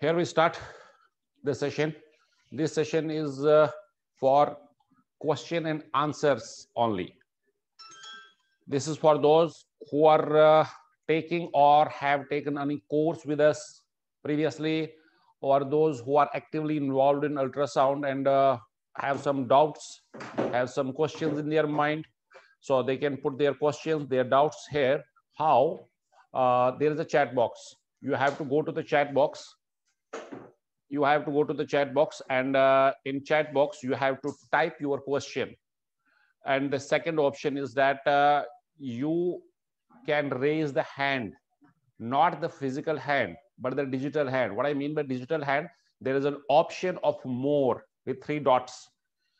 Here we start the session. This session is uh, for question and answers only. This is for those who are uh, taking or have taken any course with us previously or those who are actively involved in ultrasound and uh, have some doubts, have some questions in their mind. So they can put their questions, their doubts here. How? Uh, there is a chat box. You have to go to the chat box you have to go to the chat box and uh, in chat box, you have to type your question. And the second option is that uh, you can raise the hand, not the physical hand, but the digital hand. What I mean by digital hand, there is an option of more with three dots.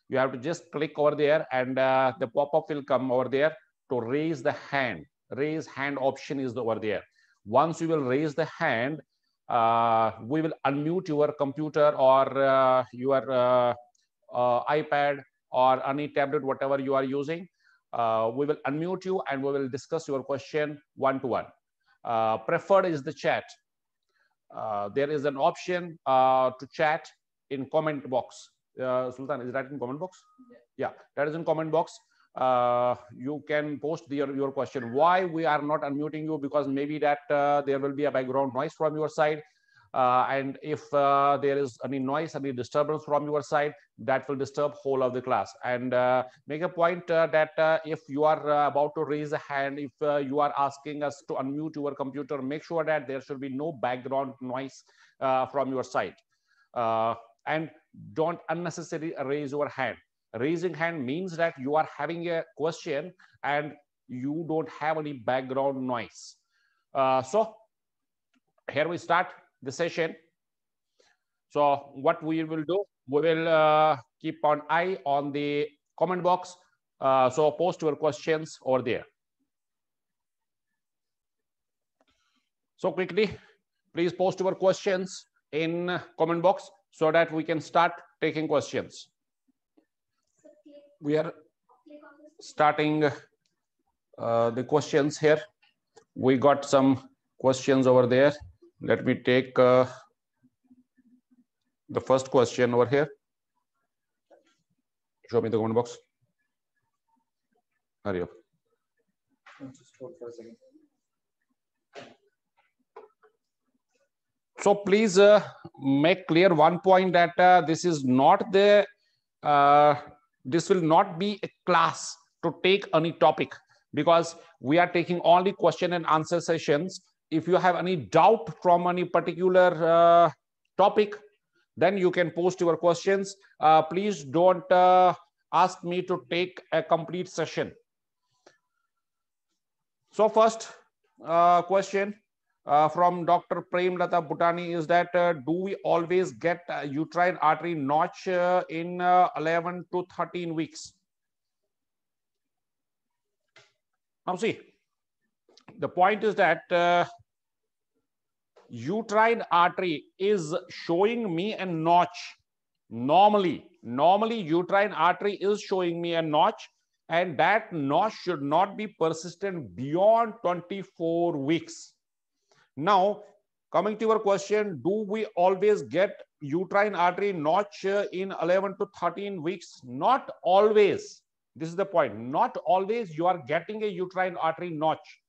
You have to just click over there and uh, the pop-up will come over there to raise the hand. Raise hand option is over there. Once you will raise the hand, uh, we will unmute your computer or uh, your uh, uh iPad or any tablet, whatever you are using. Uh, we will unmute you and we will discuss your question one to one. preferred is the chat. Uh, there is an option to chat in comment box. Sultan, is that in comment box? Yeah. yeah, that is in comment box uh, you can post the, your, your question. Why we are not unmuting you? Because maybe that uh, there will be a background noise from your side. Uh, and if uh, there is any noise, any disturbance from your side, that will disturb whole of the class. And uh, make a point uh, that if you are about to raise a hand, if you are asking us to unmute your computer, make sure that there should be no background noise from your side. and don't unnecessarily raise your hand raising hand means that you are having a question and you don't have any background noise. Uh, so here we start the session. So what we will do, we will uh, keep an eye on the comment box. Uh, so post your questions over there. So quickly, please post your questions in comment box so that we can start taking questions we are starting uh, the questions here. We got some questions over there. Let me take uh, the first question over here. Show me the comment box. Hurry up. So please uh, make clear one point that uh, this is not the uh, this will not be a class to take any topic because we are taking only question and answer sessions. If you have any doubt from any particular uh, topic, then you can post your questions. Uh, please don't uh, ask me to take a complete session. So first uh, question, uh, from Dr. Prem Lata Bhutani is that uh, do we always get uh, uterine artery notch uh, in uh, 11 to 13 weeks? Now see, the point is that uh, uterine artery is showing me a notch normally. Normally uterine artery is showing me a notch and that notch should not be persistent beyond 24 weeks now, coming to your question, do we always get uterine artery notch in 11 to 13 weeks? Not always. This is the point. Not always you are getting a uterine artery notch.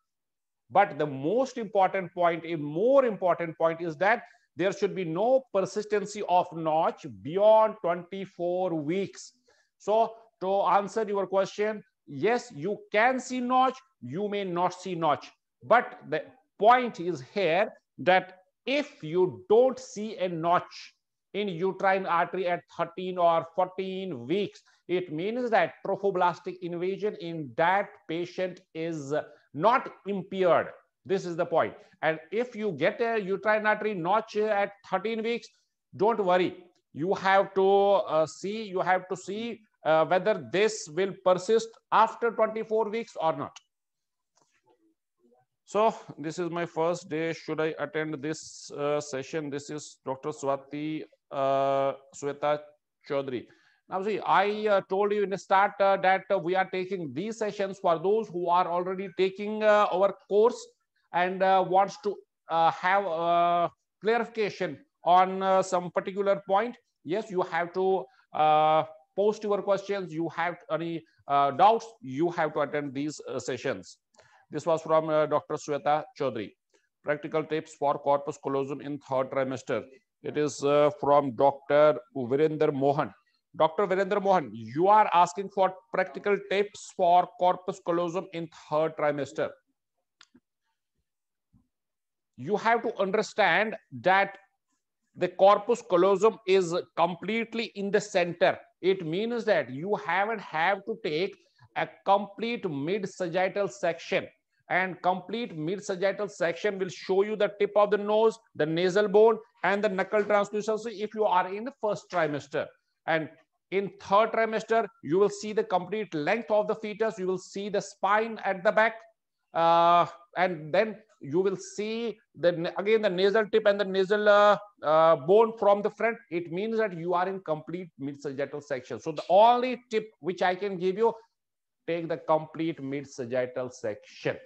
But the most important point, a more important point is that there should be no persistency of notch beyond 24 weeks. So to answer your question, yes, you can see notch, you may not see notch. But the point is here that if you don't see a notch in uterine artery at 13 or 14 weeks, it means that trophoblastic invasion in that patient is not impaired. This is the point. And if you get a uterine artery notch at 13 weeks, don't worry. You have to uh, see, you have to see uh, whether this will persist after 24 weeks or not. So this is my first day. Should I attend this uh, session? This is Dr. Swati uh, Sweta Chaudhary. Now see, I uh, told you in the start uh, that uh, we are taking these sessions for those who are already taking uh, our course and wants to have clarification on some particular point. Yes, you have to post your questions. You have any doubts, you have to attend these sessions. This was from uh, Dr. Sweta Chaudhary. Practical tips for corpus callosum in third trimester. It is uh, from Dr. Virender Mohan. Dr. Virender Mohan, you are asking for practical tips for corpus callosum in third trimester. You have to understand that the corpus callosum is completely in the center. It means that you haven't have to take a complete mid-sagittal section and complete mid-sagittal section will show you the tip of the nose, the nasal bone, and the knuckle transducer. so if you are in the first trimester. And in third trimester, you will see the complete length of the fetus. You will see the spine at the back. Uh, and then you will see the again the nasal tip and the nasal uh, uh, bone from the front. It means that you are in complete mid-sagittal section. So the only tip which I can give you, take the complete mid-sagittal section.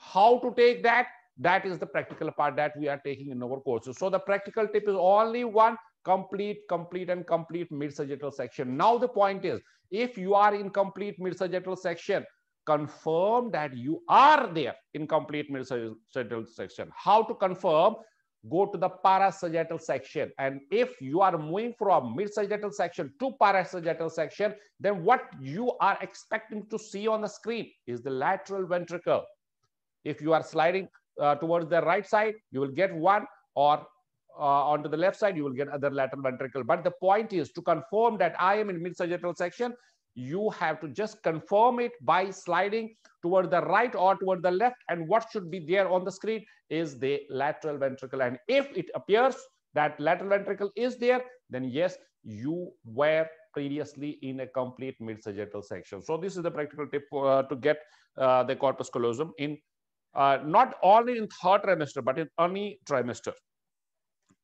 How to take that? That is the practical part that we are taking in our courses. So the practical tip is only one complete, complete and complete mid-sagittal section. Now the point is, if you are in complete mid-sagittal section, confirm that you are there in complete mid-sagittal section. How to confirm? Go to the parasagittal section. And if you are moving from mid-sagittal section to parasagittal section, then what you are expecting to see on the screen is the lateral ventricle. If you are sliding uh, towards the right side, you will get one or uh, onto the left side, you will get other lateral ventricle. But the point is to confirm that I am in mid-sagittal section, you have to just confirm it by sliding toward the right or toward the left. And what should be there on the screen is the lateral ventricle. And if it appears that lateral ventricle is there, then yes, you were previously in a complete mid-sagittal section. So this is the practical tip uh, to get uh, the corpus callosum in uh, not only in third trimester, but in any trimester.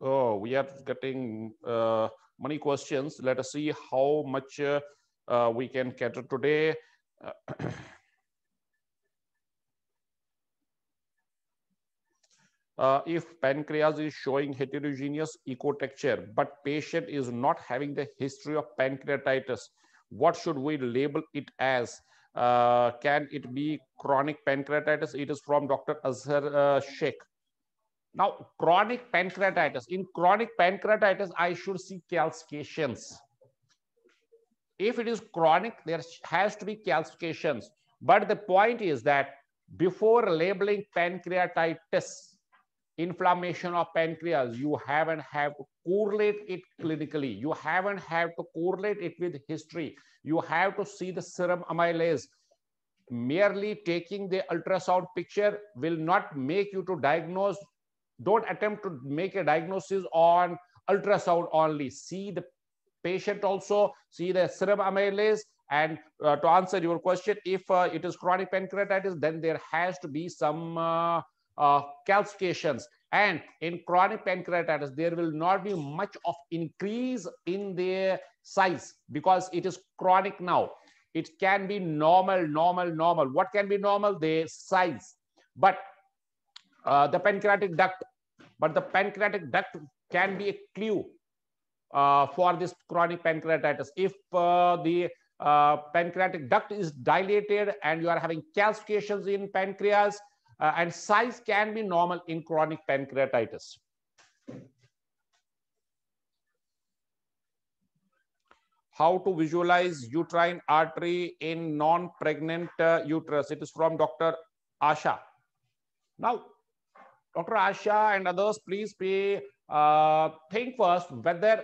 Oh, we are getting uh, many questions. Let us see how much uh, uh we can cater today. Uh, if pancreas is showing heterogeneous ecotexture, but patient is not having the history of pancreatitis, what should we label it as? Uh, can it be chronic pancreatitis? It is from Dr. Azhar uh, Sheikh. Now, chronic pancreatitis. In chronic pancreatitis, I should see calcifications. If it is chronic, there has to be calcifications. But the point is that before labeling pancreatitis, inflammation of pancreas, you have not have to correlate it clinically. You haven't have to correlate it with history. You have to see the serum amylase. Merely taking the ultrasound picture will not make you to diagnose. Don't attempt to make a diagnosis on ultrasound only. See the patient also, see the serum amylase. And uh, to answer your question, if uh, it is chronic pancreatitis, then there has to be some uh, uh calcifications and in chronic pancreatitis, there will not be much of increase in their size because it is chronic now. It can be normal, normal, normal. What can be normal? Their size. But uh, the pancreatic duct, but the pancreatic duct can be a clue uh, for this chronic pancreatitis. If uh, the uh, pancreatic duct is dilated and you are having calcifications in pancreas, uh, and size can be normal in chronic pancreatitis. How to visualize uterine artery in non-pregnant uh, uterus. It is from Dr. Asha. Now, Dr. Asha and others, please be, uh, think first whether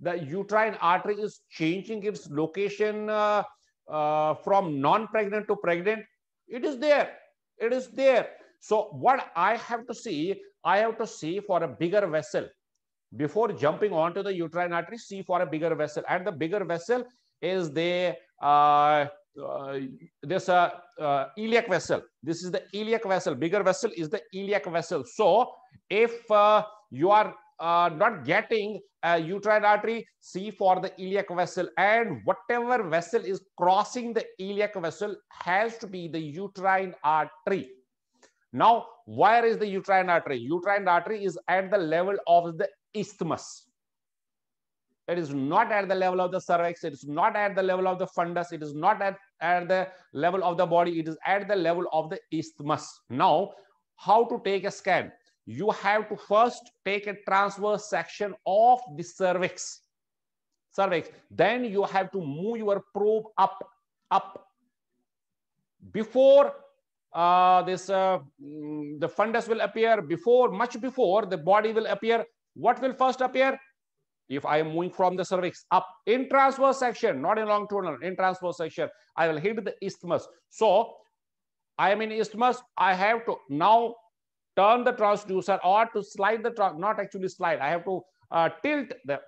the uterine artery is changing its location uh, uh, from non-pregnant to pregnant. It is there. It is there. So what I have to see, I have to see for a bigger vessel. Before jumping onto the uterine artery, see for a bigger vessel. And the bigger vessel is the uh, uh, this uh, uh, iliac vessel. This is the iliac vessel. Bigger vessel is the iliac vessel. So if uh, you are uh, not getting a uterine artery, C for the iliac vessel. And whatever vessel is crossing the iliac vessel has to be the uterine artery. Now, where is the uterine artery? Uterine artery is at the level of the isthmus. It is not at the level of the cervix. It is not at the level of the fundus. It is not at, at the level of the body. It is at the level of the isthmus. Now, how to take a scan? you have to first take a transverse section of the cervix. Cervix. Then you have to move your probe up, up. Before uh, this, uh, mm, the fundus will appear. Before, much before, the body will appear. What will first appear? If I am moving from the cervix up in transverse section, not in longitudinal, in transverse section, I will hit the isthmus. So I am in isthmus. I have to now turn the transducer or to slide the, not actually slide, I have to uh, tilt the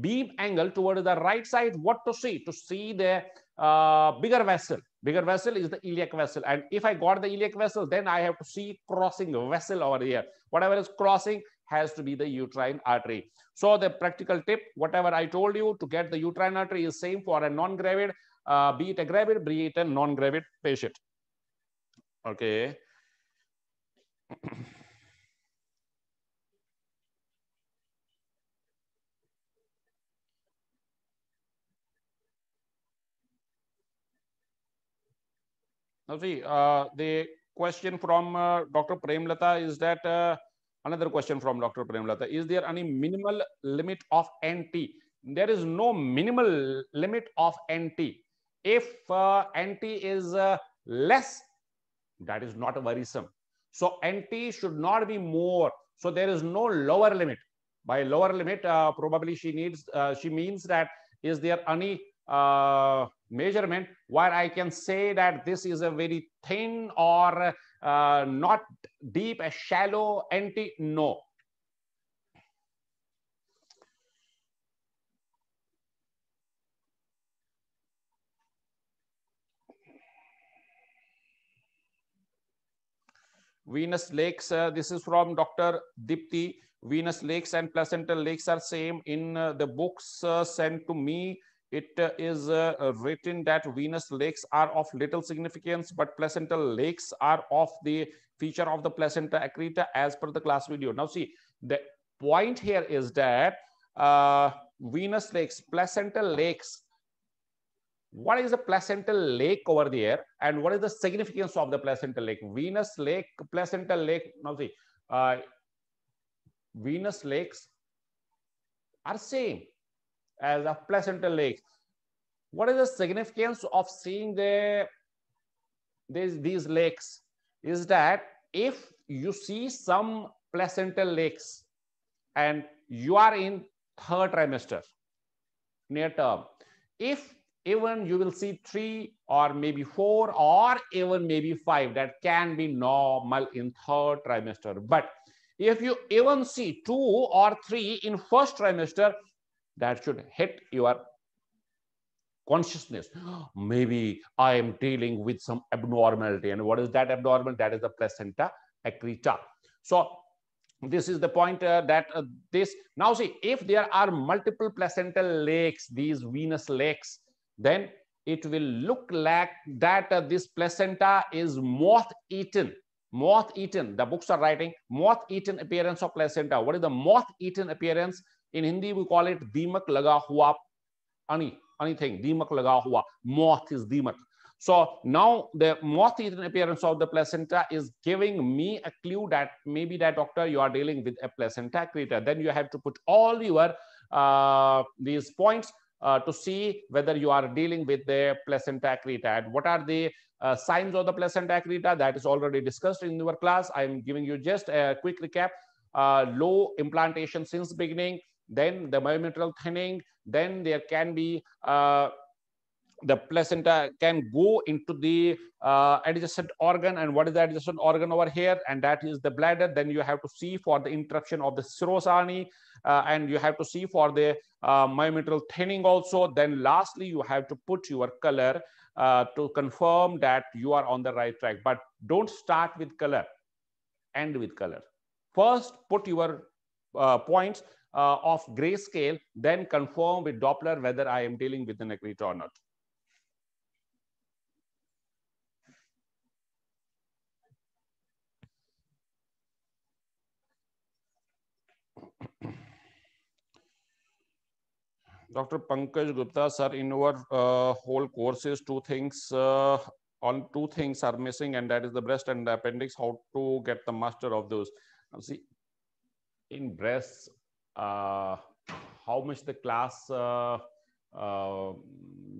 beam angle toward the right side, what to see? To see the uh, bigger vessel. Bigger vessel is the iliac vessel. And if I got the iliac vessel, then I have to see crossing vessel over here. Whatever is crossing has to be the uterine artery. So the practical tip, whatever I told you to get the uterine artery is same for a non-gravid, uh, be it a gravid, be it a non-gravid patient. Okay. Now, see, uh, the question from uh, Dr. Premlata is that uh, another question from Dr. Premlata is there any minimal limit of NT? There is no minimal limit of NT. If uh, NT is uh, less, that is not worrisome. So NT should not be more. So there is no lower limit. By lower limit, uh, probably she needs, uh, she means that is there any uh, measurement where I can say that this is a very thin or uh, not deep, a shallow NT? No, venous lakes. Uh, this is from Dr. Dipti. Venous lakes and placental lakes are same in uh, the books uh, sent to me. It uh, is uh, written that venous lakes are of little significance, but placental lakes are of the feature of the placenta accreta as per the class video. Now see, the point here is that uh, venous lakes, placental lakes what is the placental lake over there and what is the significance of the placental lake venus lake placental lake now see uh, venus lakes are same as a placental lake what is the significance of seeing the these, these lakes is that if you see some placental lakes and you are in third trimester near term if even you will see three or maybe four or even maybe five that can be normal in third trimester. But if you even see two or three in first trimester, that should hit your consciousness. Maybe I am dealing with some abnormality. And what is that abnormal? That is the placenta accreta. So this is the point uh, that uh, this now see if there are multiple placental lakes these venous lakes then it will look like that uh, this placenta is moth eaten moth eaten the books are writing moth eaten appearance of placenta what is the moth eaten appearance in hindi we call it dimak laga hua ani anything dimak laga hua moth is dimak so now the moth eaten appearance of the placenta is giving me a clue that maybe that doctor you are dealing with a placenta creator then you have to put all your uh, these points uh, to see whether you are dealing with the placenta accreta. And what are the uh, signs of the placenta accreta? That is already discussed in your class. I'm giving you just a quick recap. Uh, low implantation since beginning, then the myometrial thinning, then there can be uh, the placenta can go into the uh, adjacent organ and what is the adjacent organ over here and that is the bladder then you have to see for the interruption of the serosani uh, and you have to see for the uh, myometrial thinning also then lastly you have to put your color uh, to confirm that you are on the right track but don't start with color end with color first put your uh, points uh, of grayscale then confirm with doppler whether i am dealing with an agreed or not Dr. Pankaj Gupta, sir, in our uh, whole courses, two things uh, on two things are missing, and that is the breast and the appendix. How to get the master of those? Now, see, in breasts, uh, how much the class uh, uh,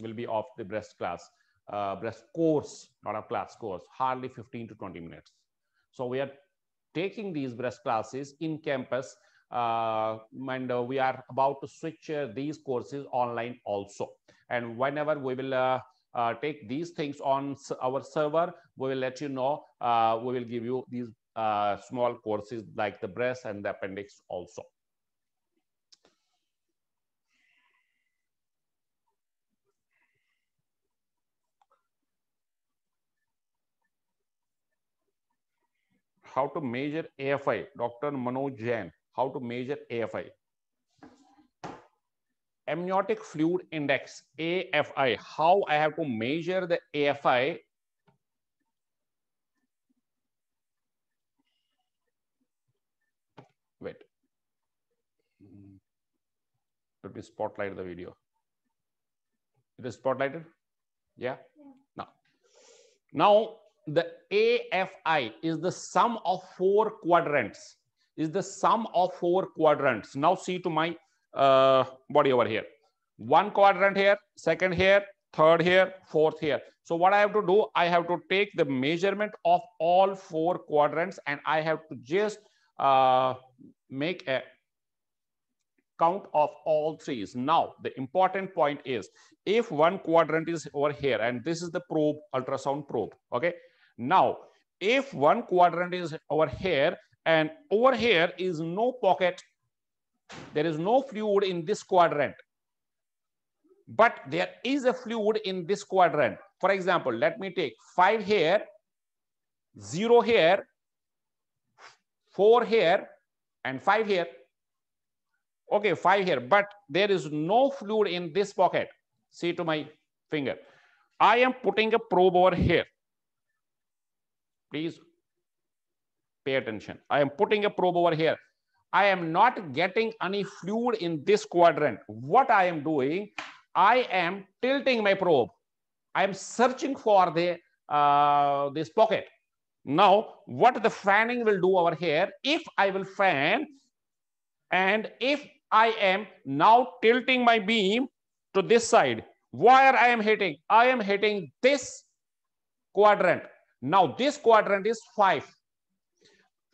will be of the breast class, uh, breast course, not a class course, hardly 15 to 20 minutes. So we are taking these breast classes in campus uh, and uh, we are about to switch uh, these courses online also. And whenever we will take these things on our server, we will let you know, we will give you these small courses like the breast and the appendix also. how to measure AFI, Dr. Manoj Jain how to measure AFI. Amniotic fluid index, AFI, how I have to measure the AFI Wait. Let me spotlight the video. It is spotlighted? Yeah? yeah. Now, now the AFI is the sum of four quadrants is the sum of four quadrants. Now see to my uh, body over here. One quadrant here, second here, third here, fourth here. So what I have to do, I have to take the measurement of all four quadrants and I have to just uh, make a count of all threes. Now, the important point is if one quadrant is over here and this is the probe, ultrasound probe, okay? Now, if one quadrant is over here and over here is no pocket. There is no fluid in this quadrant. But there is a fluid in this quadrant. For example, let me take 5 here, 0 here, 4 here, and 5 here. Okay, 5 here. But there is no fluid in this pocket. See to my finger. I am putting a probe over here. Please Pay attention. I am putting a probe over here. I am not getting any fluid in this quadrant. What I am doing, I am tilting my probe. I am searching for the uh, this pocket. Now, what the fanning will do over here, if I will fan, and if I am now tilting my beam to this side, where I am hitting? I am hitting this quadrant. Now, this quadrant is 5.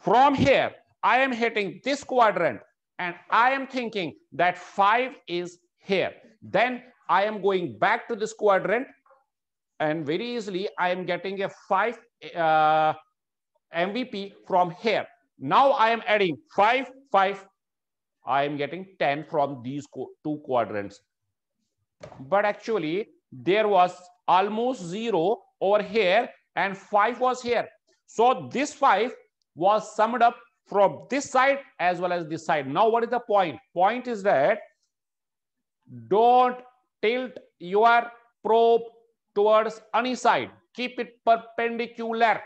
From here, I am hitting this quadrant and I am thinking that 5 is here. Then I am going back to this quadrant and very easily I am getting a 5 uh, MVP from here. Now I am adding 5, 5. I am getting 10 from these two quadrants. But actually, there was almost 0 over here and 5 was here. So this 5 was summed up from this side as well as this side. Now, what is the point? Point is that don't tilt your probe towards any side. Keep it perpendicular.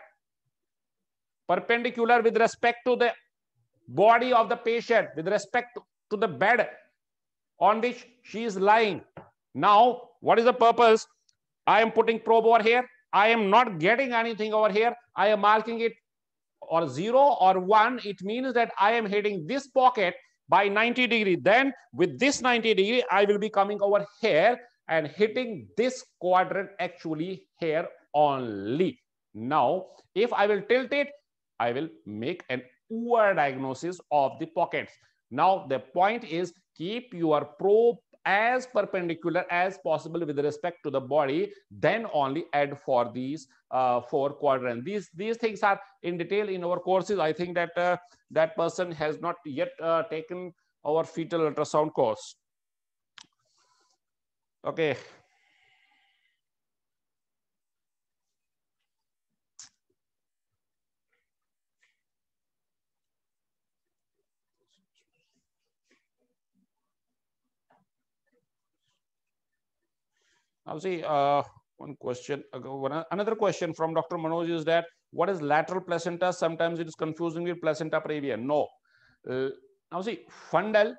Perpendicular with respect to the body of the patient, with respect to the bed on which she is lying. Now, what is the purpose? I am putting probe over here. I am not getting anything over here. I am marking it or 0 or 1, it means that I am hitting this pocket by 90 degree. Then with this 90 degree, I will be coming over here and hitting this quadrant actually here only. Now, if I will tilt it, I will make an over diagnosis of the pockets. Now, the point is keep your probe as perpendicular as possible with respect to the body, then only add for these uh, four quadrant. These, these things are in detail in our courses. I think that uh, that person has not yet uh, taken our fetal ultrasound course. Okay. Now see, uh, one question, another question from Dr. Manoj is that what is lateral placenta? Sometimes it is confusing with placenta previa. No. Uh, now see, fundal,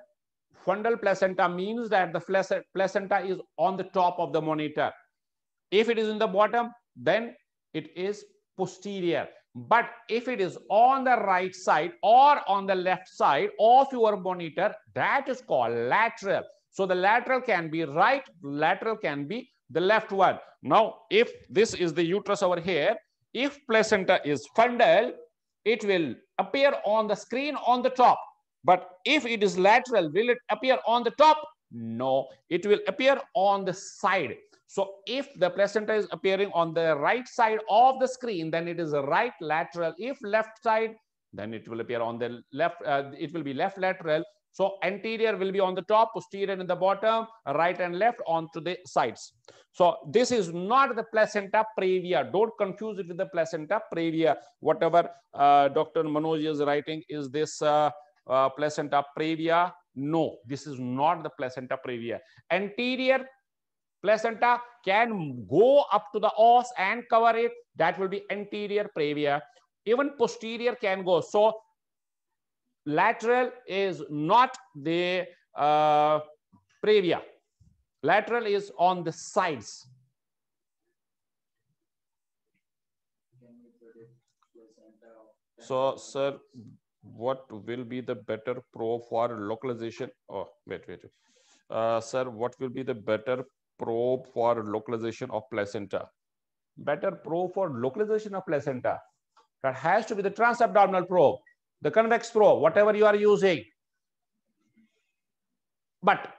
fundal placenta means that the placenta is on the top of the monitor. If it is in the bottom, then it is posterior. But if it is on the right side or on the left side of your monitor, that is called lateral. So the lateral can be right, lateral can be the left one. Now, if this is the uterus over here, if placenta is fundal, it will appear on the screen on the top. But if it is lateral, will it appear on the top? No, it will appear on the side. So if the placenta is appearing on the right side of the screen, then it is right lateral. If left side, then it will appear on the left, uh, it will be left lateral. So anterior will be on the top, posterior in the bottom, right and left onto the sides. So this is not the placenta previa. Don't confuse it with the placenta previa. Whatever uh, Dr. Manoj is writing, is this uh, uh, placenta previa? No, this is not the placenta previa. Anterior placenta can go up to the os and cover it. That will be anterior previa. Even posterior can go. So lateral is not the uh, previa. Lateral is on the sides. So, sir, what will be the better pro for localization? Oh, wait, wait. Uh, sir, what will be the better probe for localization of placenta? Better probe for localization of placenta. That has to be the transabdominal probe the convex probe, whatever you are using. But,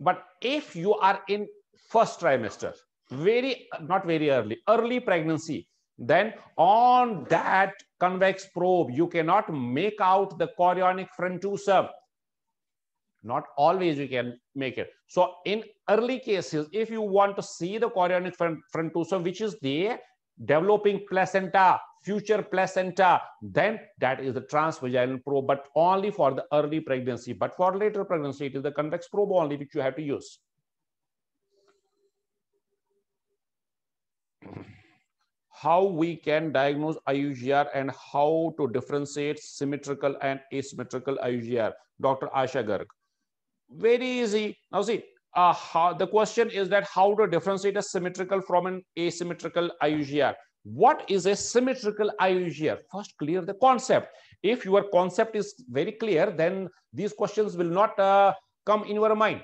but if you are in first trimester, very, not very early, early pregnancy, then on that convex probe, you cannot make out the chorionic frentusum. Not always you can make it. So in early cases, if you want to see the chorionic frentusum, which is the developing placenta, future placenta, then that is the transvaginal probe, but only for the early pregnancy. But for later pregnancy, it is the convex probe only which you have to use. how we can diagnose IUGR and how to differentiate symmetrical and asymmetrical IUGR. Dr. Asha Garg. Very easy. Now see, uh, how, the question is that how to differentiate a symmetrical from an asymmetrical IUGR. What is a symmetrical IUGR? First, clear the concept. If your concept is very clear, then these questions will not uh, come in your mind.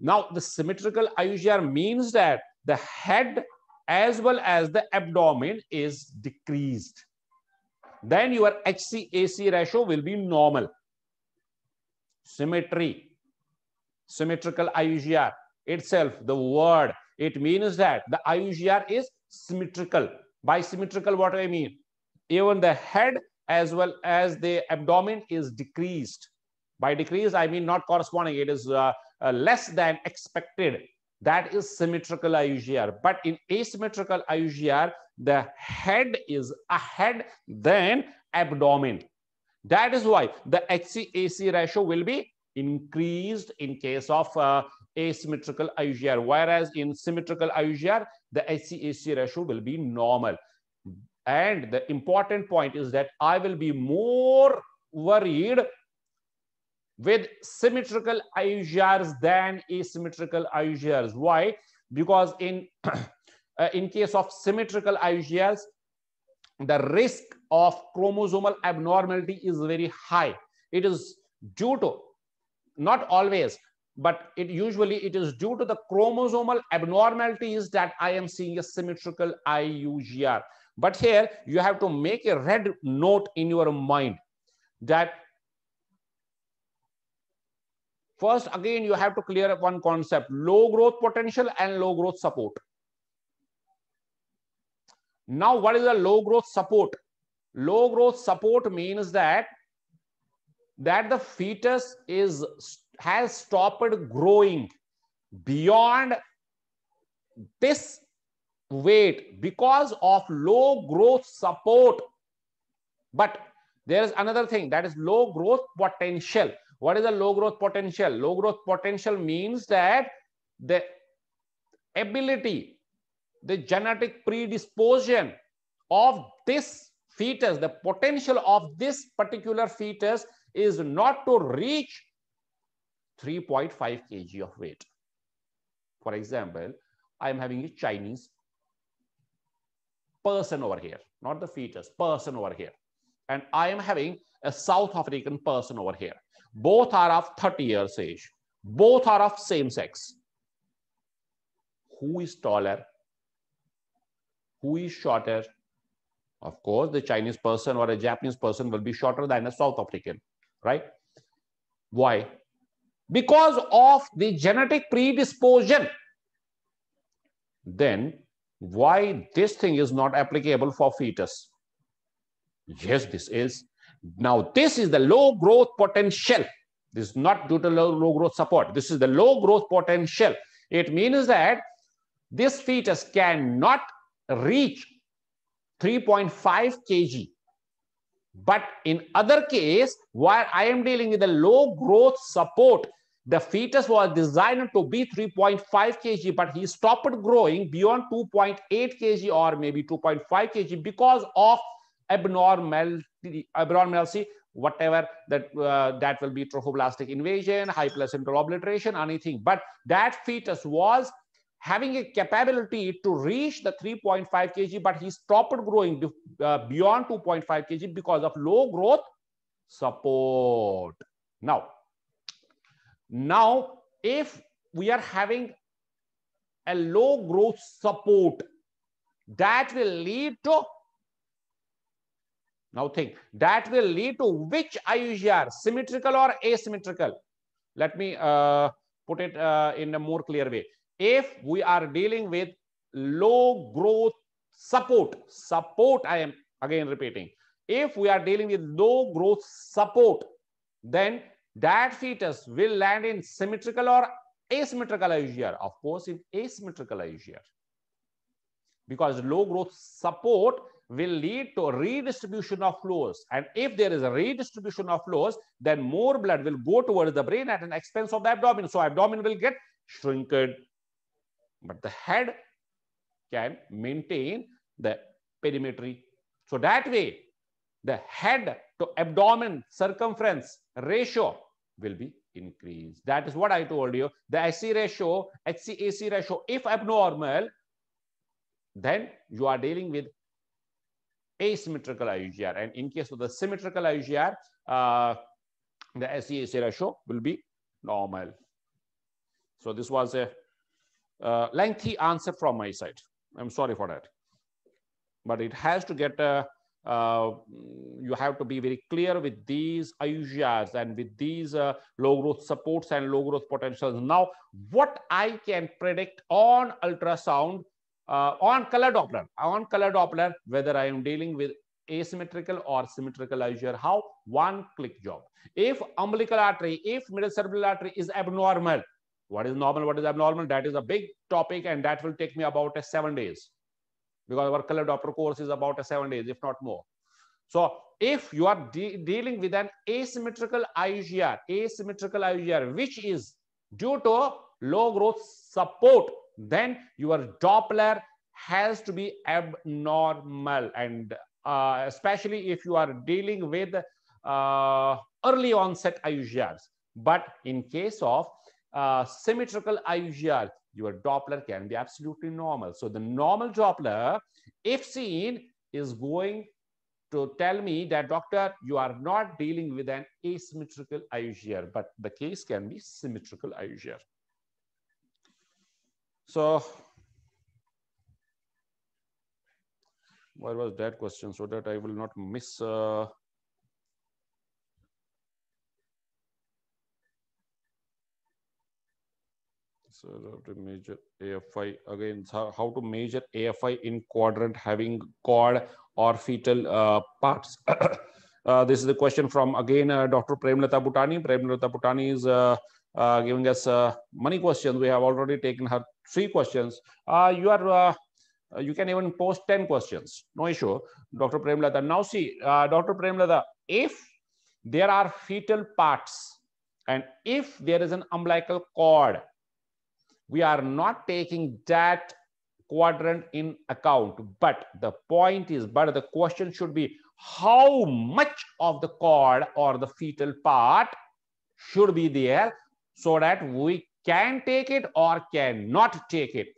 Now, the symmetrical IUGR means that the head as well as the abdomen is decreased. Then your HCAC ratio will be normal. Symmetry, symmetrical IUGR itself, the word, it means that the IUGR is symmetrical. Bisymmetrical, what I mean? Even the head as well as the abdomen is decreased. By decreased, I mean not corresponding. It is uh, uh, less than expected. That is symmetrical IUGR. But in asymmetrical IUGR, the head is ahead than abdomen. That is why the HCAC ratio will be increased in case of uh, asymmetrical IUGR, whereas in symmetrical IUGR, the HCAC ratio will be normal. And the important point is that I will be more worried with symmetrical IUGRs than asymmetrical IUGRs. Why? Because in, uh, in case of symmetrical IUGRs, the risk of chromosomal abnormality is very high. It is due to, not always, but it usually it is due to the chromosomal abnormalities that I am seeing a symmetrical IUGR. But here you have to make a red note in your mind that first again you have to clear up one concept low growth potential and low growth support. Now what is a low growth support? Low growth support means that that the fetus is has stopped growing beyond this weight because of low growth support. But there is another thing that is low growth potential. What is a low growth potential? Low growth potential means that the ability, the genetic predisposition of this fetus, the potential of this particular fetus is not to reach 3.5 kg of weight. For example, I'm having a Chinese person over here, not the fetus, person over here. And I am having a South African person over here. Both are of 30 years age. Both are of same sex. Who is taller? Who is shorter? Of course, the Chinese person or a Japanese person will be shorter than a South African, right? Why? because of the genetic predisposition, then why this thing is not applicable for fetus? Yes, this is. Now, this is the low growth potential. This is not due to low, low growth support. This is the low growth potential. It means that this fetus cannot reach 3.5 kg. But in other case, while I am dealing with a low growth support, the fetus was designed to be 3.5 kg, but he stopped growing beyond 2.8 kg or maybe 2.5 kg because of abnormality, abnormality whatever that uh, that will be trophoblastic invasion, high placental obliteration, anything. But that fetus was having a capability to reach the 3.5 kg, but he stopped growing uh, beyond 2.5 kg because of low growth support. Now, now, if we are having a low growth support, that will lead to, now think, that will lead to which IUGR, symmetrical or asymmetrical? Let me uh, put it uh, in a more clear way. If we are dealing with low growth support, support I am again repeating, if we are dealing with low growth support, then that fetus will land in symmetrical or asymmetrical iugier. Of course, in asymmetrical iugier. Because low growth support will lead to redistribution of flows. And if there is a redistribution of flows, then more blood will go towards the brain at an expense of the abdomen. So abdomen will get shrinked. But the head can maintain the perimetry. So that way, the head to abdomen circumference ratio will be increased. That is what I told you. The AC ratio, HCAC ratio, if abnormal, then you are dealing with asymmetrical IUGR. And in case of the symmetrical IUGR, uh, the SCAC ratio will be normal. So this was a uh, lengthy answer from my side. I'm sorry for that. But it has to get uh, uh, you have to be very clear with these ayushas and with these uh, low growth supports and low growth potentials. Now, what I can predict on ultrasound, uh, on color Doppler, on color Doppler, whether I am dealing with asymmetrical or symmetrical azure, how one click job. If umbilical artery, if middle cerebral artery is abnormal, what is normal, what is abnormal, that is a big topic and that will take me about uh, seven days because our color Doppler course is about seven days, if not more. So if you are de dealing with an asymmetrical IUGR, asymmetrical IUGR, which is due to low growth support, then your Doppler has to be abnormal. And uh, especially if you are dealing with uh, early onset IUGRs. But in case of uh, symmetrical IUGRs, your Doppler can be absolutely normal. So the normal Doppler, if seen, is going to tell me that, doctor, you are not dealing with an asymmetrical Ayugier, but the case can be symmetrical Ayugier. So where was that question so that I will not miss uh, So to measure AFI again, so how to measure AFI in quadrant having cord or fetal uh, parts. uh, this is the question from again uh, Dr. Premlata Bhutani. Premlata Bhutani is uh, uh, giving us uh, many questions. We have already taken her three questions. you are you can even post 10 questions, no issue. Dr. Premlata. Now see, Dr. Premlata, if there are fetal parts and if there is an umbilical cord we are not taking that quadrant in account. But the point is, but the question should be how much of the cord or the fetal part should be there so that we can take it or cannot take it.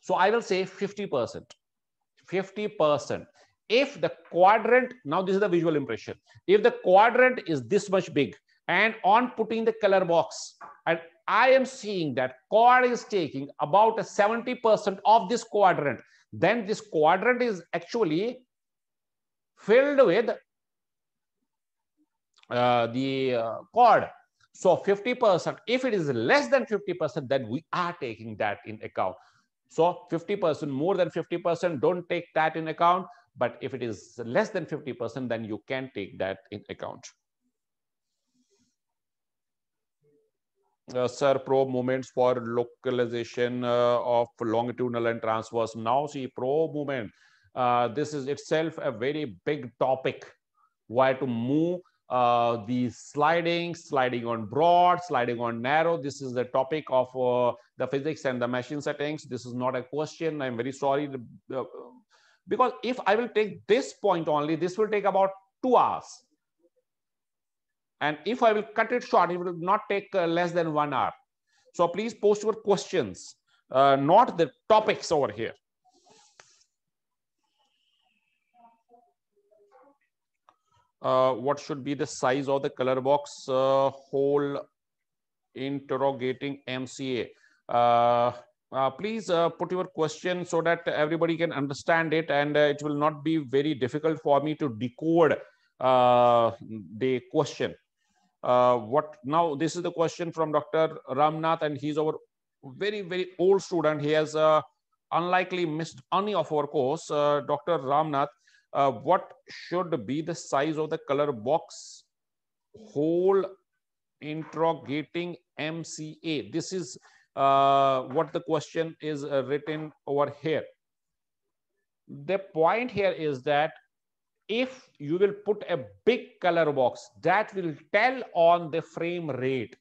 So I will say 50%. 50%. If the quadrant, now this is the visual impression. If the quadrant is this much big and on putting the color box and I am seeing that COD is taking about 70% of this quadrant, then this quadrant is actually filled with uh, the uh, So 50%, if it is less than 50%, then we are taking that in account. So 50%, more than 50%, don't take that in account. But if it is less than 50%, then you can take that in account. uh, probe movements for localization uh, of longitudinal and transverse. Now see probe movement. Uh, this is itself a very big topic. Why to move uh, the sliding, sliding on broad, sliding on narrow. This is the topic of uh, the physics and the machine settings. This is not a question. I'm very sorry. To, uh, because if I will take this point only, this will take about two hours. And if I will cut it short, it will not take uh, less than one hour. So please post your questions, uh, not the topics over here. Uh, what should be the size of the color box uh, whole interrogating MCA? Uh, uh, please put your question so that everybody can understand it and it will not be very difficult for me to decode the question uh, what now this is the question from dr ramnath and he's our very very old student he has uh, unlikely missed any of our course uh, dr ramnath uh, what should be the size of the color box whole interrogating mca this is uh, what the question is uh, written over here the point here is that if you will put a big color box that will tell on the frame rate.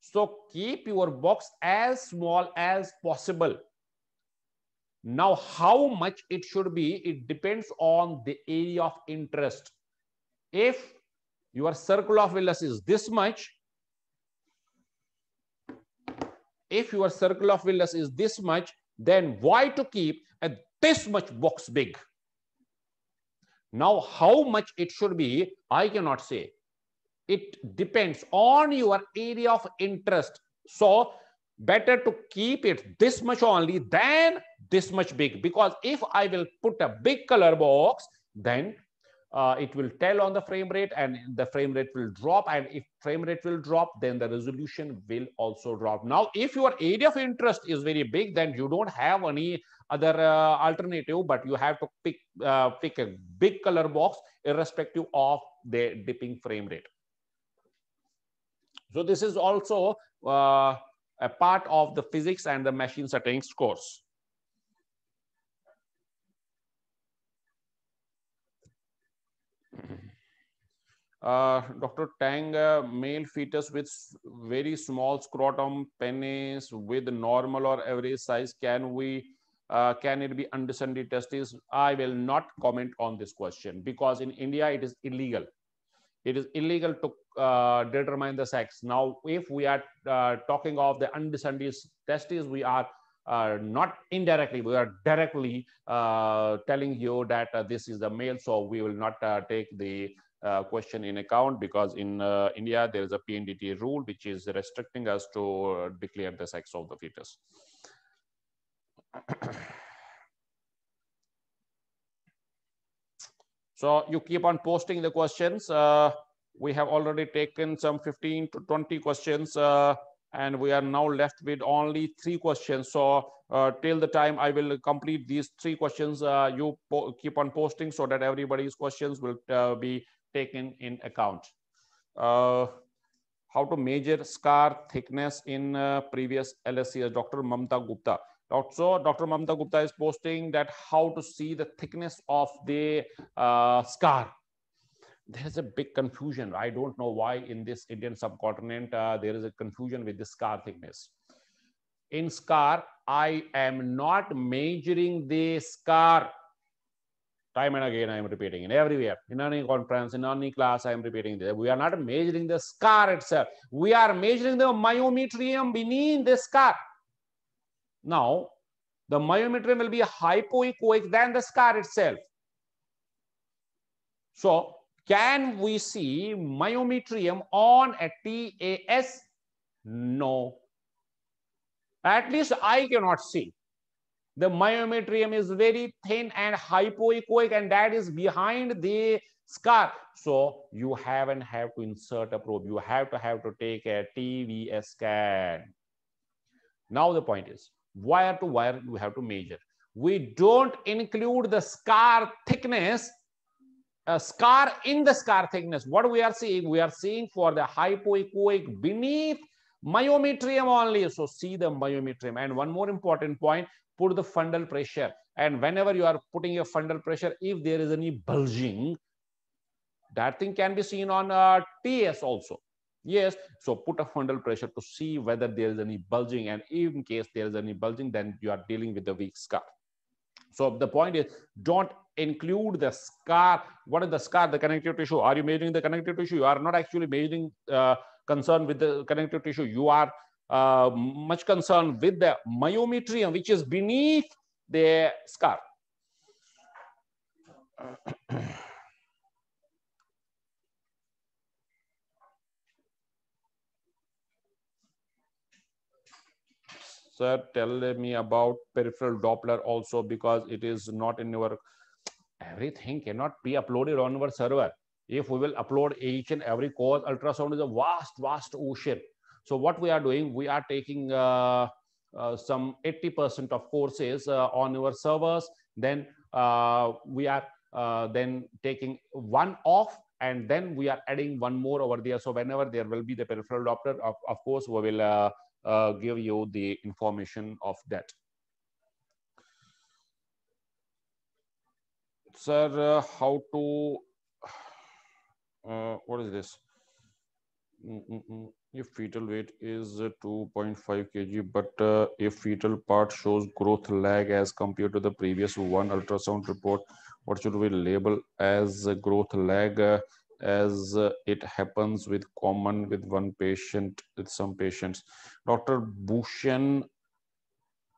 So keep your box as small as possible. Now, how much it should be, it depends on the area of interest. If your circle of villas is this much, if your circle of villas is this much, then why to keep a this much box big? Now, how much it should be, I cannot say. It depends on your area of interest. So, better to keep it this much only than this much big. Because if I will put a big color box, then uh, it will tell on the frame rate and the frame rate will drop. And if frame rate will drop, then the resolution will also drop. Now, if your area of interest is very big, then you don't have any other uh, alternative, but you have to pick, uh, pick a big color box irrespective of the dipping frame rate. So this is also uh, a part of the physics and the machine settings course. Uh, Dr. Tang, uh, male fetus with very small scrotum, penis with normal or average size, can we uh, can it be undescended testes? I will not comment on this question because in India it is illegal. It is illegal to uh, determine the sex. Now, if we are uh, talking of the undescended testes, we are uh, not indirectly, we are directly uh, telling you that uh, this is the male. So we will not take the question in account because in India there is a PNDT rule which is restricting us to declare the sex of the fetus. so you keep on posting the questions. Uh, we have already taken some 15 to 20 questions uh, and we are now left with only three questions. So uh, till the time I will complete these three questions, uh, you keep on posting so that everybody's questions will uh, be taken in account. Uh, how to measure scar thickness in previous LSCS, Dr. Mamta Gupta. Also, Dr. Mamta Gupta is posting that how to see the thickness of the uh, scar. There's a big confusion. I don't know why in this Indian subcontinent uh, there is a confusion with the scar thickness. In scar, I am not measuring the scar. Time and again, I am repeating it everywhere. In any conference, in any class, I am repeating this. We are not measuring the scar itself. We are measuring the myometrium beneath the scar now, the myometrium will be hypoechoic than the scar itself. So, can we see myometrium on a TAS? No. At least I cannot see. The myometrium is very thin and hypoechoic and that is behind the scar. So you haven't have to insert a probe. You have to have to take a TVS scan. Now the point is, wire to wire we have to measure. We don't include the scar thickness, a uh, scar in the scar thickness. What we are seeing, we are seeing for the hypoechoic beneath myometrium only. So see the myometrium. And one more important point, put the fundal pressure. And whenever you are putting your fundal pressure, if there is any bulging, that thing can be seen on uh, TS also. Yes, so put a fundal pressure to see whether there is any bulging. And in case there is any bulging, then you are dealing with the weak scar. So the point is, don't include the scar. What is the scar? The connective tissue. Are you measuring the connective tissue? You are not actually measuring uh, concern with the connective tissue. You are uh, much concerned with the myometrium, which is beneath the scar. sir, tell me about peripheral Doppler also because it is not in your everything cannot be uploaded on our server. If we will upload each and every course, ultrasound is a vast, vast ocean. So what we are doing, we are taking uh, uh, some 80% of courses uh, on our servers. Then uh, we are uh, then taking one off and then we are adding one more over there. So whenever there will be the peripheral Doppler, of, of course, we will uh, uh, give you the information of that. Sir, uh, how to, uh, what is this? Mm -mm. If mm. fetal weight is uh, 2.5 kg, but if uh, fetal part shows growth lag as compared to the previous one ultrasound report, what should we label as growth lag? Uh, as uh, it happens with common with one patient with some patients dr Bushan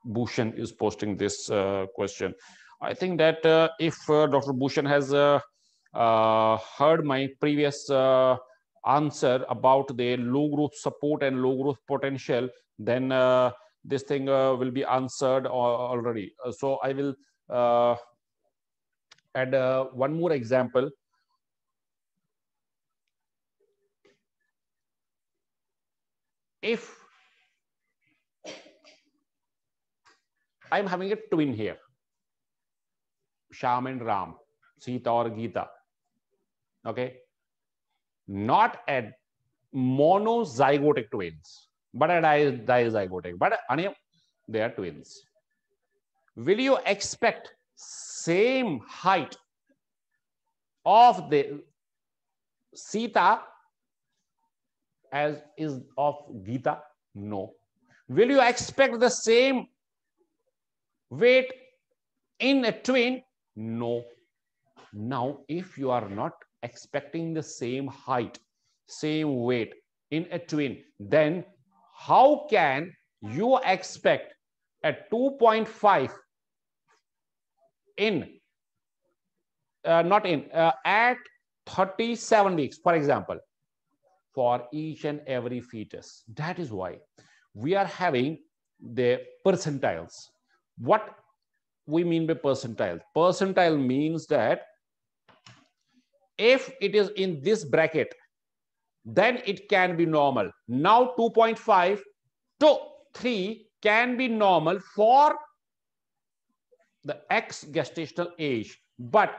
Bushan is posting this uh, question i think that uh, if uh, dr Bushan has uh, uh, heard my previous answer about the low growth support and low growth potential then this thing will be answered already so i will add one more example if I'm having a twin here, Shyam and Ram, Sita or Gita, okay? Not at monozygotic twins, but at dizygotic, but Aniyam, they are twins. Will you expect same height of the Sita as is of Gita? No. Will you expect the same weight in a twin? No. Now, if you are not expecting the same height, same weight in a twin, then how can you expect a 2.5 in, uh, not in, uh, at 37 weeks, for example, for each and every fetus. That is why we are having the percentiles. What we mean by percentile? Percentile means that if it is in this bracket, then it can be normal. Now 2.5 to 3 can be normal for the X gestational age. But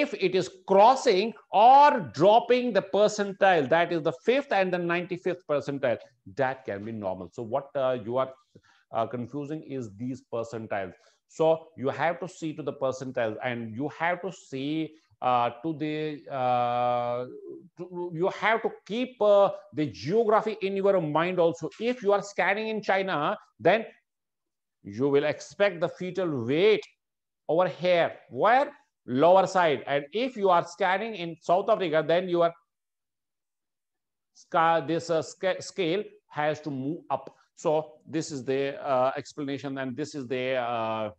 if it is crossing or dropping the percentile, that is the fifth and the 95th percentile, that can be normal. So what uh, you are uh, confusing is these percentiles. So you have to see to the percentiles and you have to see uh, to the, uh, to, you have to keep uh, the geography in your mind also. If you are scanning in China, then you will expect the fetal weight over here. Where? lower side. And if you are scanning in South Africa, then your this uh, scale has to move up. So this is the uh, explanation and this is the uh,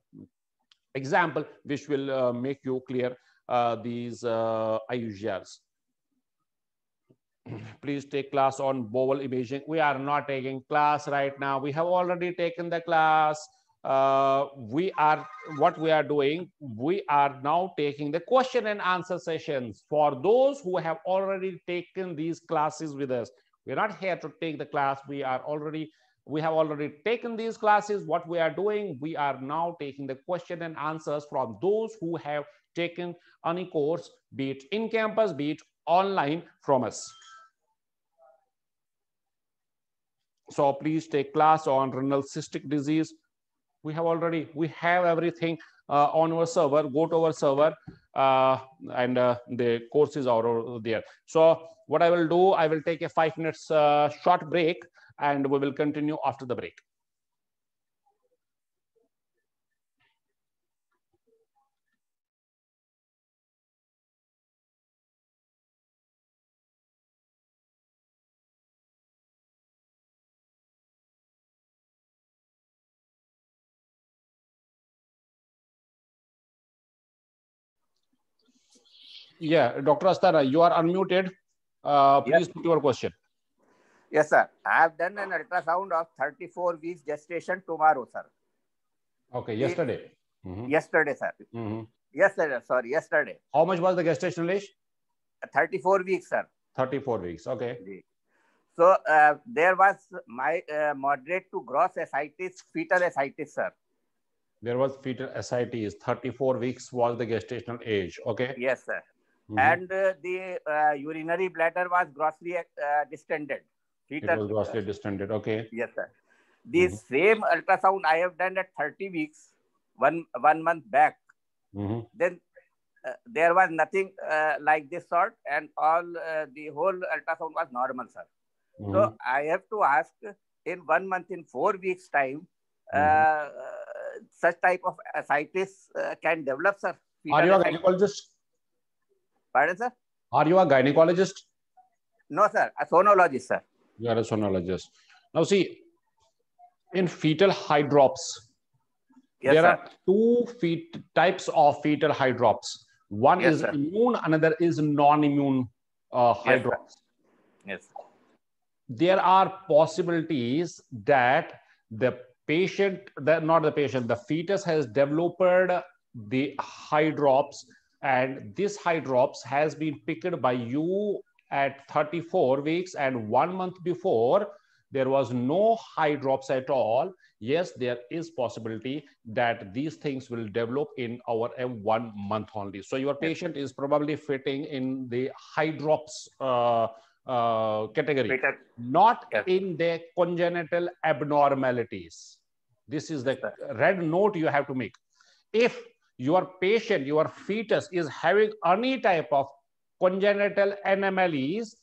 example which will uh, make you clear uh, these uh, IUGRs. Please take class on bowel imaging. We are not taking class right now. We have already taken the class uh, we are what we are doing we are now taking the question and answer sessions for those who have already taken these classes with us we're not here to take the class we are already we have already taken these classes what we are doing we are now taking the question and answers from those who have taken any course be it in campus be it online from us so please take class on renal cystic disease we have already, we have everything uh, on our server, go to our server uh, and uh, the course is over there. So what I will do, I will take a five minutes uh, short break and we will continue after the break. Yeah, Dr. Astara, you are unmuted. Uh, please yes. put your question. Yes, sir. I have done an ultrasound of 34 weeks gestation tomorrow, sir. Okay, yesterday. Mm -hmm. Yesterday, sir. Mm -hmm. Yesterday, sorry, yesterday. How much was the gestational age? 34 weeks, sir. 34 weeks, okay. So, uh, there was my uh, moderate to gross ascites, fetal ascites, sir. There was fetal ascites. 34 weeks was the gestational age, okay? Yes, sir. Mm-hmm. And uh, the uh, urinary bladder was grossly uh, distended. it was grossly distended. Okay. Yes, sir. The mm-hmm. same ultrasound I have done at 30 weeks, one one month back. Mm-hmm. Then uh, there was nothing uh, like this sort and all uh, the whole ultrasound was normal sir mm-hmm. so i have to ask in one month in four weeks time mm-hmm. such type of ascites can develop sir Fetal are a gynecologist? Pardon, sir? Are you a gynecologist? No, sir. A sonologist, sir. You are a sonologist. Now, see, in fetal hydrops, yes, there sir. are two feet, types of fetal hydrops. One yes, is sir. immune, another is non-immune uh, hydrops. Yes, yes. There are possibilities that the patient, that not the patient, the fetus has developed the hydrops and this high drops has been picked by you at 34 weeks and one month before there was no high drops at all. Yes, there is possibility that these things will develop in our uh, one month only. So your patient is probably fitting in the high drops uh, uh, category, not yes. in the congenital abnormalities. This is the red note you have to make. If your patient, your fetus is having any type of congenital anomalies,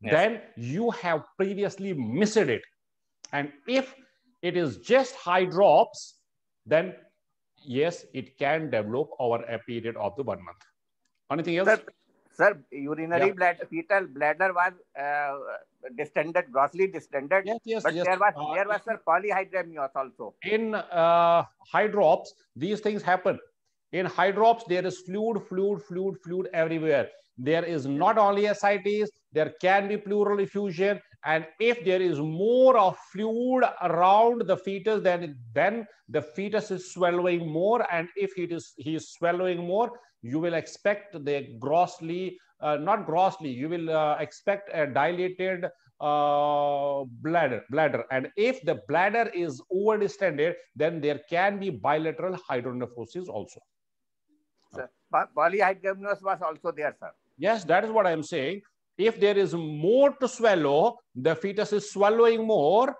yes. then you have previously missed it. And if it is just high drops, then yes, it can develop over a period of the one month. Anything else? Sir, sir urinary yeah. bladder, fetal bladder was uh, distended, grossly distended. Yes, yes, but yes. there was, uh, there was, sir, polyhydramnios also. In uh, high drops, these things happen. In hydrops, there is fluid, fluid, fluid, fluid everywhere. There is not only ascites, there can be pleural effusion. And if there is more of fluid around the fetus, then, then the fetus is swallowing more. And if it is, he is swallowing more, you will expect the grossly, uh, not grossly, you will uh, expect a dilated uh, bladder, bladder. And if the bladder is overdistended, then there can be bilateral hydronephrosis also polyhydramnios was also there, sir. Yes, that is what I am saying. If there is more to swallow, the fetus is swallowing more.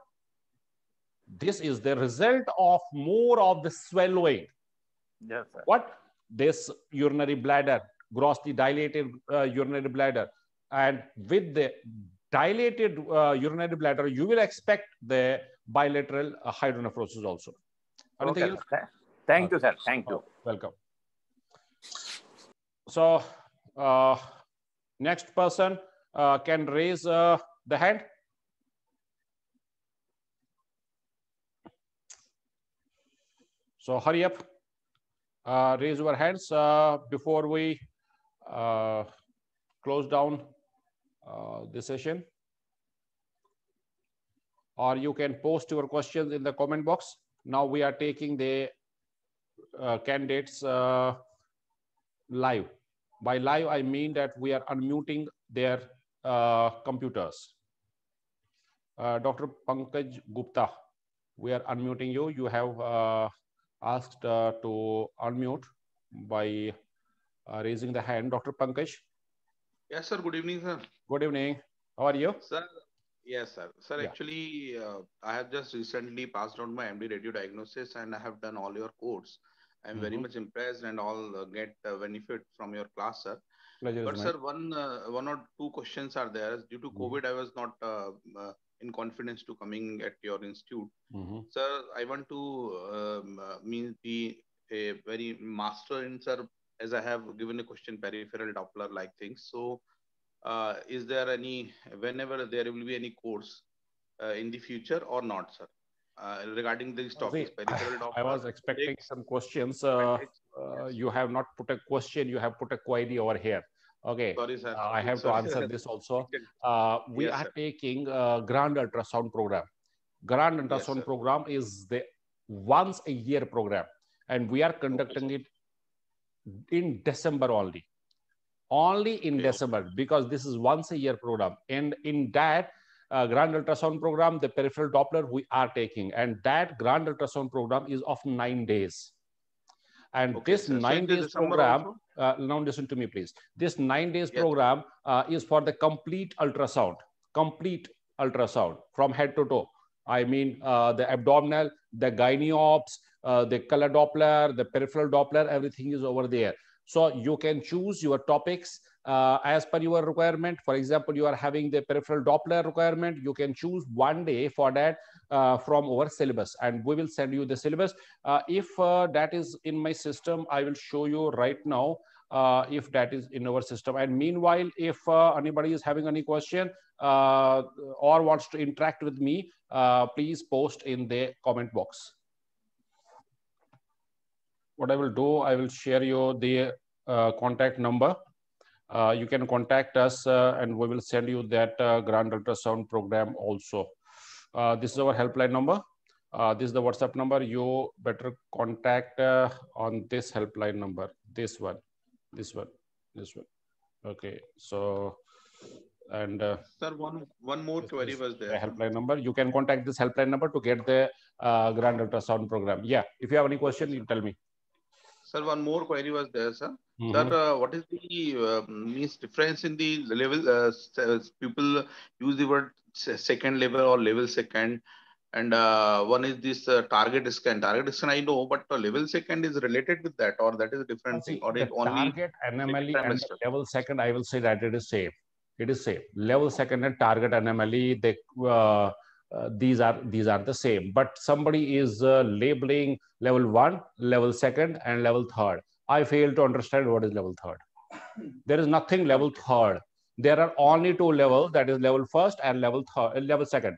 This is the result of more of the swallowing. Yes, sir. What? This urinary bladder, grossly dilated uh, urinary bladder. And with the dilated uh, urinary bladder, you will expect the bilateral uh, hydronephrosis also. Anything okay. Else? Thank you, sir. Thank you. Oh, welcome so uh, next person uh, can raise uh, the hand. So hurry up, uh, raise your hands uh, before we close down the session. Or you can post your questions in the comment box. Now we are taking the uh, candidates uh, live. By live, I mean that we are unmuting their uh, computers. Uh, Dr. Pankaj Gupta, we are unmuting you. You have uh, asked uh, to unmute by uh, raising the hand. Dr. Pankaj? Yes, sir. Good evening, sir. Good evening. How are you? Sir, yes, sir. Sir, yeah. actually, uh, I have just recently passed on my MD radio diagnosis and I have done all your codes. I'm mm-hmm. very much impressed and all uh, get benefit from your class, sir. Pleasure but sir, one uh, one or two questions are there. Due to mm-hmm. COVID, I was not uh, in confidence to coming at your institute. Mm-hmm. Sir, I want to um, be a very master in sir as I have given a question peripheral Doppler like things. So, uh, is there any whenever there will be any course uh, in the future or not, sir? Uh, regarding these topics. I, I was expecting some questions. Uh, uh, you have not put a question, you have put a query over here. Okay, Sorry, uh, I have Sorry. to answer this also. Uh, we yes, are sir. taking a grand ultrasound program. Grand ultrasound yes, program is the once a year program, and we are conducting it in December only. Only in okay. December because this is once a year program, and in that uh, grand ultrasound program, the peripheral Doppler we are taking. And that grand ultrasound program is of nine days. And okay, this so nine days program, uh, now listen to me, please. This nine days program uh, is for the complete ultrasound, complete ultrasound from head to toe. I mean, uh, the abdominal, the gyneops, uh, the color Doppler, the peripheral Doppler, everything is over there. So you can choose your topics uh, as per your requirement. For example, you are having the peripheral Doppler requirement. You can choose one day for that uh, from our syllabus and we will send you the syllabus. Uh, if uh, that is in my system, I will show you right now uh, if that is in our system. And meanwhile, if uh, anybody is having any question or wants to interact with me, please post in the comment box. What I will do, I will share you the contact number uh, you can contact us uh, and we will send you that uh, ultrasound program also. Uh, this is our helpline number. Uh, this is the WhatsApp number. You better contact uh, on this helpline number. This one, this one, this one. Okay, so and sir, one one more this, query was there. helpline number. You can contact this helpline number to get the grand ultrasound program. Yeah, if you have any question, you tell me. Sir, one more query was there, sir. Mm -hmm. uh, what is the uh, means difference in the level? Uh, uh people use the word second level or level second, and uh, one is this uh, target scan. Target scan I know, but level second is related with that, or that is different See, thing, or it only target anomaly and level second. I will say that it is same. It is same. Level second and target anomaly. They uh, these are these are the same but somebody is uh, labeling level 1 level 2nd and level 3rd i fail to understand what is level 3rd there is nothing level 3rd there are only two levels that is level 1st and level third, uh, level 2nd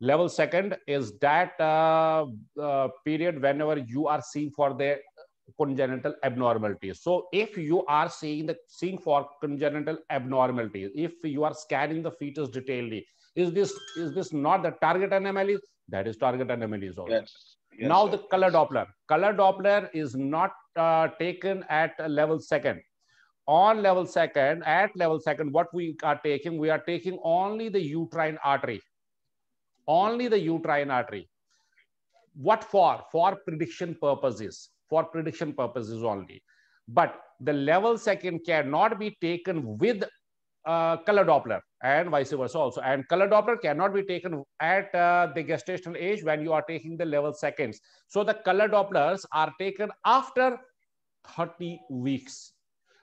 level 2nd is that uh, uh, period whenever you are seeing for the congenital abnormalities so if you are seeing the seeing for congenital abnormalities if you are scanning the fetus detailedly is this is this not the target anomalies? That is target anomalies also. Yes. Yes, now sir. the color Doppler. Color Doppler is not uh, taken at level second. On level second, at level second, what we are taking, we are taking only the uterine artery. Only the uterine artery. What for? For prediction purposes. For prediction purposes only. But the level second cannot be taken with uh, color Doppler and vice versa also. And color Doppler cannot be taken at uh, the gestational age when you are taking the level seconds. So the color Dopplers are taken after 30 weeks.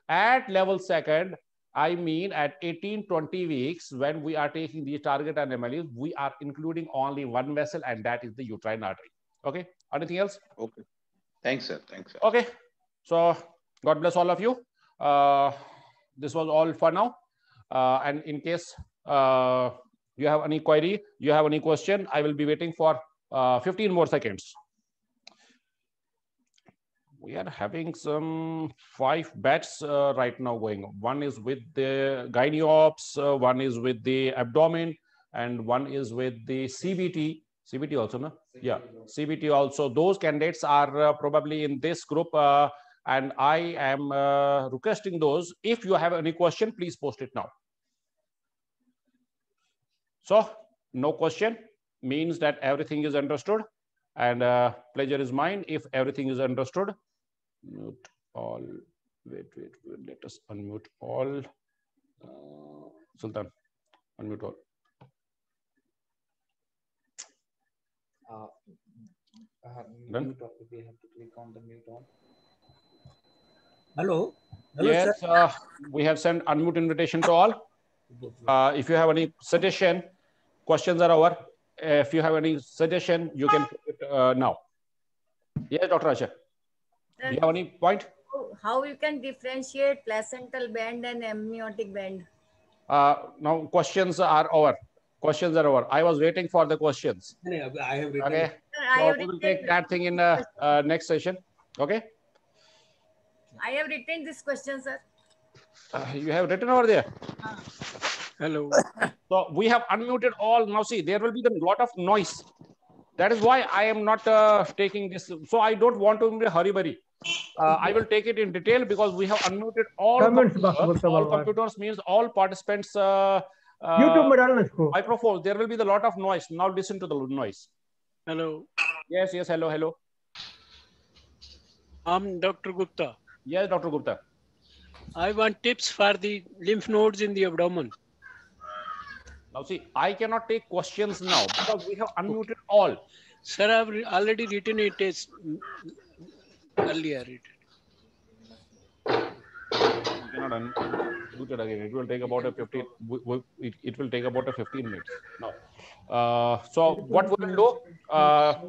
At level second, I mean at 18, 20 weeks, when we are taking the target anomalies, we are including only one vessel and that is the uterine artery. Okay, anything else? Okay, thanks sir, thanks sir. Okay, so God bless all of you. Uh, this was all for now. Uh, and in case uh, you have any query, you have any question, I will be waiting for uh, 15 more seconds. We are having some five bats right now going. One is with the gyniops, one is with the abdomen, and one is with the CBT. CBT also, no? Yeah, CBT also. Those candidates are uh, probably in this group, uh, and I am uh, requesting those. If you have any question, please post it now. So no question means that everything is understood and uh, pleasure is mine if everything is understood. Mute all, wait, wait, wait. let us unmute all. Uh, Sultan, unmute all. Uh, uh, then? we have to click on the mute on. Hello? Hello yes, uh, we have sent unmute invitation to all. Uh, if you have any suggestion, questions are over. Uh, if you have any suggestion, you can put it uh, now. Yes, Dr. Asha. Do you have any point? How you can differentiate placental band and amniotic band? Uh, now questions are over. Questions are over. I was waiting for the questions. I have written. Okay. I will take that thing in the uh, uh, next session. Okay. I have written this question, sir. Uh, you have written over there. Hello. so we have unmuted all. Now see, there will be a lot of noise. That is why I am not uh, taking this. So I don't want to be hurry hurry. Uh, I will take it in detail because we have unmuted all computers. All computers means all participants. Uh, uh, YouTube में Microphone. There will be a lot of noise. Now listen to the noise. Hello. Yes, yes. Hello, hello. I'm Dr. Gupta. Yes, Dr. Gupta. I want tips for the lymph nodes in the abdomen. Now see, I cannot take questions now because we have unmuted all. Sir, I've already written it as mm, earlier. You cannot unmute it again. It will take about a 15, it, it will take about a 15 minutes now. Uh, so what we will do, uh,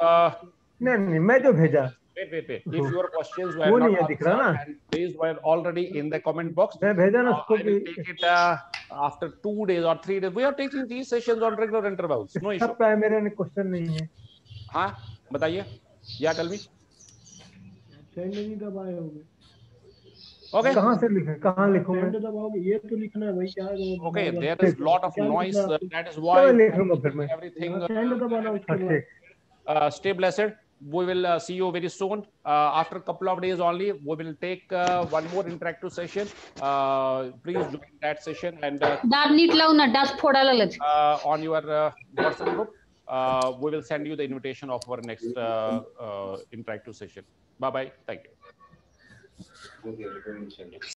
uh, wait wait wait if your questions were not answered and these were already in the comment box main bheja na usko bhi take it uh, after 2 days or 3 days we are taking these sessions on regular intervals no issue sab mere ne question nahi hai ha bataiye या कल भी send नहीं दबाए होंगे okay कहां से लिखे कहां लिखोगे सेंड दबाओगे ये तो लिखना है भाई क्या okay there is lot of noise that is why लिखूंगा फिर मैं एवरीथिंग सेंड दबाना उसके बाद stay blessed we will uh, see you very soon. Uh, after a couple of days only, we will take uh, one more interactive session. Uh, please join that session and uh, uh, on your WhatsApp group. we will send you the invitation of our next interactive session. Bye bye. Thank you.